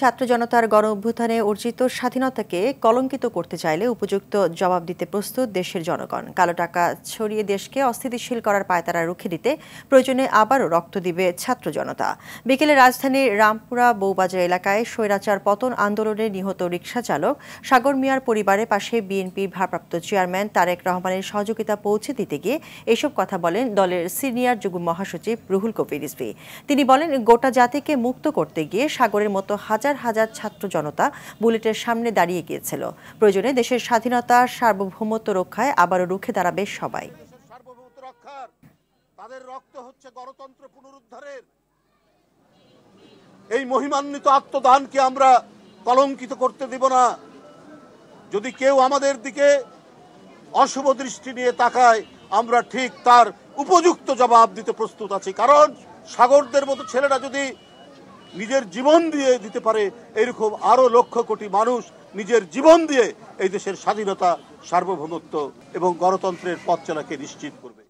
ছাত্র জনতার গণ অভ্যুত্থানে অর্জিত স্বাধীনতাকে কলঙ্কিত করতে চাইলে উপযুক্ত জবাব দিতে প্রস্তুত দেশের জনগণ কালো টাকা ছড়িয়ে দেশকে অস্থিতিশীল করার পায়তারা রুখে দিতে প্রয়োজনে আবারও রক্ত দিবে ছাত্র জনতা বিকেলে রাজধানীর রামপুরা বৌবাজার এলাকায় স্বৈরাচার পতন আন্দোলনে নিহত রিক্সা চালক সাগর মিয়ার পরিবারের পাশে বিএনপির ভারপ্রাপ্ত চেয়ারম্যান তারেক রহমানের সহযোগিতা পৌঁছে দিতে গিয়ে এসব কথা বলেন দলের সিনিয়র যুগ্ম মহাসচিব রুহুল কবির তিনি বলেন গোটা জাতিকে মুক্ত করতে গিয়ে সাগরের মতো হাজার হাজার হাজার ছাত্র জনতা বুলেটের সামনে দাঁড়িয়ে গিয়েছিল প্রয়োজনে দেশের স্বাধীনতা সার্বভৌমত্ব রক্ষায় আবারও রুখে দাঁড়াবে সবাই তাদের রক্ত হচ্ছে গণতন্ত্র পুনরুদ্ধারের এই মহিমান্বিত আত্মদানকে আমরা কলঙ্কিত করতে দেব না যদি কেউ আমাদের দিকে অশুভ দৃষ্টি নিয়ে তাকায় আমরা ঠিক তার উপযুক্ত জবাব দিতে প্রস্তুত আছি কারণ সাগরদের মতো ছেলেরা যদি নিজের জীবন দিয়ে দিতে পারে এরকম আরো লক্ষ কোটি মানুষ নিজের জীবন দিয়ে এই দেশের স্বাধীনতা সার্বভৌমত্ব এবং গণতন্ত্রের পথ চলাকে নিশ্চিত করবে